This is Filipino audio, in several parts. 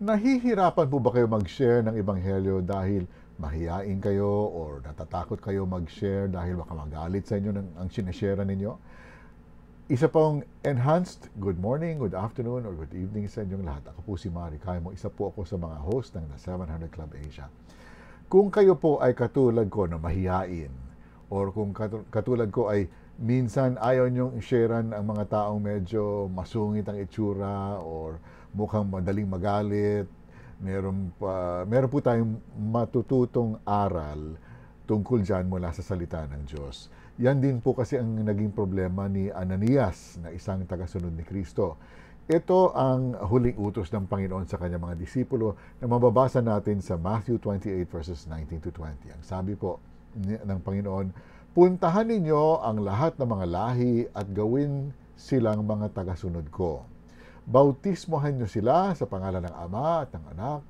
Nahihirapan po ba kayo mag-share ng Ebanghelyo dahil mahiyain kayo or natatakot kayo mag-share dahil baka magalit sa inyo ng, ang sinashare ninyo? Isa pong enhanced good morning, good afternoon, or good evening sa inyong lahat. Ako po si Mari Kaimo. Isa po ako sa mga host ng The 700 Club Asia. Kung kayo po ay katulad ko na mahiyain or kung katulad ko ay minsan ayaw nyong sharean ang mga taong medyo masungit ang itsura or mukhang madaling magalit. Meron, pa, meron po tayong matututong aral tungkol dyan mula sa salita ng Diyos. Yan din po kasi ang naging problema ni Ananias na isang tagasunod ni Kristo. Ito ang huling utos ng Panginoon sa kanyang mga disipulo na mababasa natin sa Matthew 28 verses 19 to 20. Ang sabi po ng Panginoon, Puntahan ninyo ang lahat ng mga lahi at gawin silang mga tagasunod ko. Bautismohan niyo sila sa pangalan ng Ama at ng Anak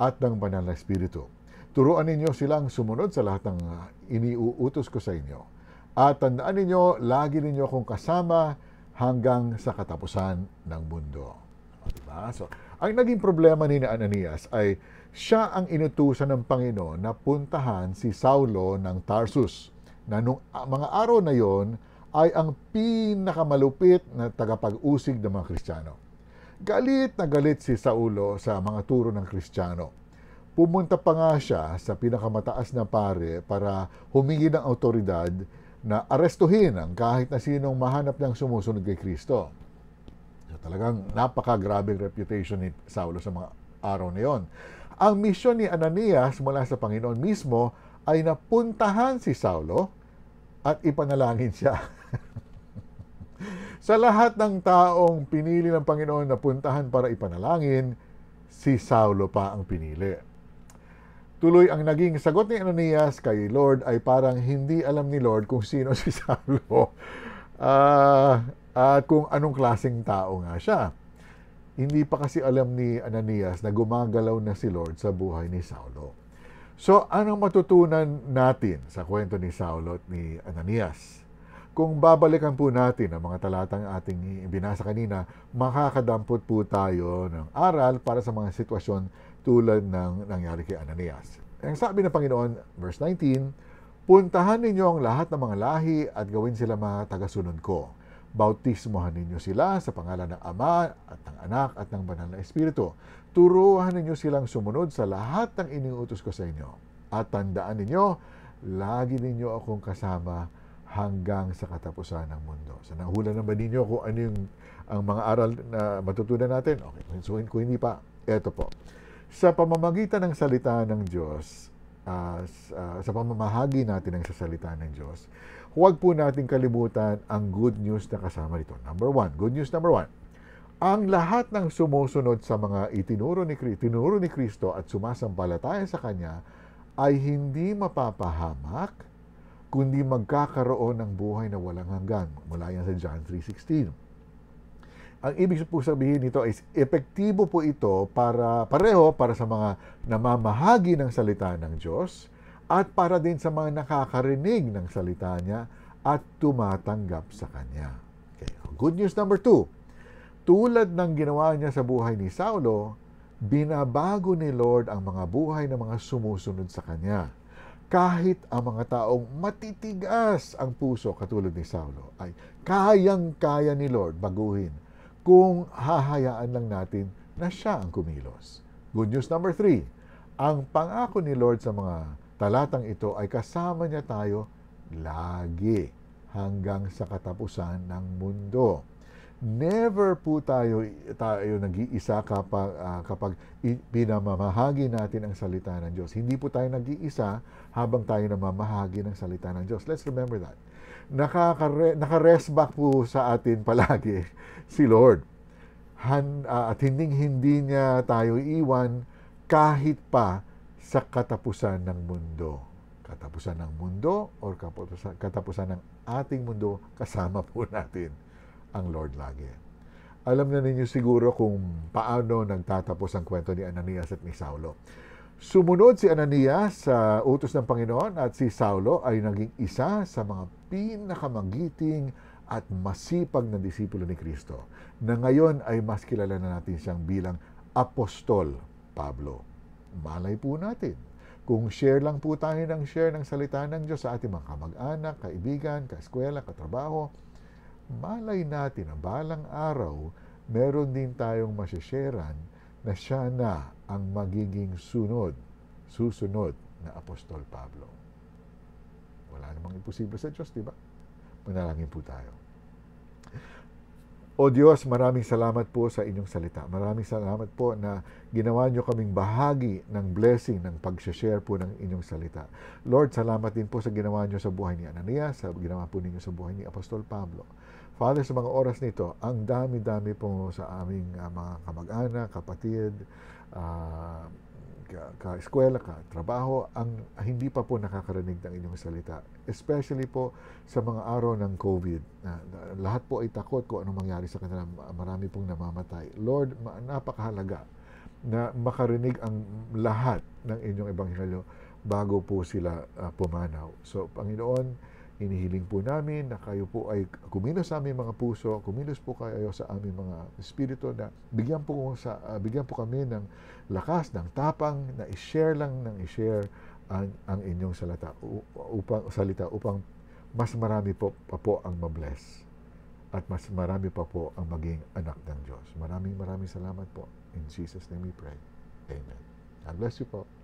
at ng Banal na Espiritu. Turuan ninyo silang sumunod sa lahat ng ah, iniuutos ko sa inyo. At tandaan ninyo, lagi ninyo akong kasama hanggang sa katapusan ng mundo. O, diba? So, ang naging problema ni Ananias ay siya ang inutusan ng Panginoon na puntahan si Saulo ng Tarsus na nung ah, mga araw na yon ay ang pinakamalupit na tagapag-usig ng mga Kristiyano. Galit na galit si Saulo sa mga turo ng Kristiyano. Pumunta pa nga siya sa pinakamataas na pare para humingi ng autoridad na arestuhin ang kahit na sinong mahanap ng sumusunod kay Kristo. So, talagang napakagrabing reputation ni Saulo sa mga araw na yon. Ang misyon ni Ananias mula sa Panginoon mismo ay napuntahan si Saulo at ipanalangin siya. Sa lahat ng taong pinili ng Panginoon na puntahan para ipanalangin, si Saulo pa ang pinili. Tuloy ang naging sagot ni Ananias kay Lord ay parang hindi alam ni Lord kung sino si Saulo uh, ah, at ah, kung anong klasing tao nga siya. Hindi pa kasi alam ni Ananias na gumagalaw na si Lord sa buhay ni Saulo. So, anong matutunan natin sa kwento ni Saulo at ni Ananias? Kung babalikan po natin ang mga talatang ating binasa kanina, makakadampot po tayo ng aral para sa mga sitwasyon tulad ng nangyari kay Ananias. Ang sabi ng Panginoon, verse 19, Puntahan ninyo ang lahat ng mga lahi at gawin sila mga tagasunod ko. Bautismohan ninyo sila sa pangalan ng Ama at ng Anak at ng Banal na Espiritu. Turuhan ninyo silang sumunod sa lahat ng iniutos ko sa inyo. At tandaan ninyo, lagi ninyo akong kasama hanggang sa katapusan ng mundo. So, nahula na ba ninyo kung ano yung ang mga aral na matutunan natin? Okay, so kung hindi pa, eto po. Sa pamamagitan ng salita ng Diyos, uh, uh, sa pamamahagi natin ng salita ng Diyos, huwag po natin kalimutan ang good news na kasama nito. Number one, good news number one, ang lahat ng sumusunod sa mga itinuro ni, itinuro ni Kristo at sumasampalataya sa Kanya ay hindi mapapahamak, kundi magkakaroon ng buhay na walang hanggan. Mula yan sa John 3.16. Ang ibig po sabihin nito ay epektibo po ito para pareho para sa mga namamahagi ng salita ng Diyos at para din sa mga nakakarinig ng salita niya at tumatanggap sa Kanya. Okay. Good news number two. Tulad ng ginawa niya sa buhay ni Saulo, binabago ni Lord ang mga buhay ng mga sumusunod sa Kanya kahit ang mga taong matitigas ang puso katulad ni Saulo ay kayang-kaya ni Lord baguhin kung hahayaan lang natin na siya ang kumilos. Good news number three, ang pangako ni Lord sa mga talatang ito ay kasama niya tayo lagi hanggang sa katapusan ng mundo never po tayo tayo nag-iisa kapag uh, kapag pinamamahagi natin ang salita ng Diyos. Hindi po tayo nag-iisa habang tayo namamahagi ng salita ng Diyos. Let's remember that. Nakaka naka-rest back po sa atin palagi si Lord. Han, uh, at hindi hindi niya tayo iwan kahit pa sa katapusan ng mundo katapusan ng mundo or katapusan, katapusan ng ating mundo kasama po natin ang Lord lagi. Alam na ninyo siguro kung paano nagtatapos ang kwento ni Ananias at ni Saulo. Sumunod si Ananias sa utos ng Panginoon at si Saulo ay naging isa sa mga pinakamagiting at masipag na disipulo ni Kristo na ngayon ay mas kilala na natin siyang bilang Apostol Pablo. Malay po natin kung share lang po tayo ng share ng salita ng Diyos sa ating mga kamag-anak, kaibigan, kaeskwela, katrabaho, malay natin na balang araw, meron din tayong masyaseran na siya na ang magiging sunod, susunod na Apostol Pablo. Wala namang imposible sa Diyos, di ba? Manalangin po tayo. O Diyos, maraming salamat po sa inyong salita. Maraming salamat po na ginawa niyo kaming bahagi ng blessing, ng pag-share po ng inyong salita. Lord, salamat din po sa ginawa niyo sa buhay ni Ananias, sa ginawa po ninyo sa buhay ni Apostol Pablo. Father, sa mga oras nito, ang dami-dami po sa aming uh, mga kamag-anak, kapatid, uh, ka-eskwela, ka, ka-trabaho, ang hindi pa po nakakarinig ng inyong salita. Especially po sa mga araw ng COVID. Na, na, lahat po ay takot kung anong mangyari sa kanila. Ah, marami pong namamatay. Lord, ma- napakahalaga na makarinig ang lahat ng inyong ebanghelyo bago po sila uh, pumanaw. So, Panginoon, Hinihiling po namin na kayo po ay kumilos sa aming mga puso, kumilos po kayo sa aming mga espiritu na bigyan po, sa, uh, bigyan po kami ng lakas, ng tapang, na i-share lang ng i-share ang, ang inyong salata, upang, salita upang mas marami po, pa po ang mabless at mas marami pa po ang maging anak ng Diyos. Maraming maraming salamat po. In Jesus' name we pray. Amen. God bless you po.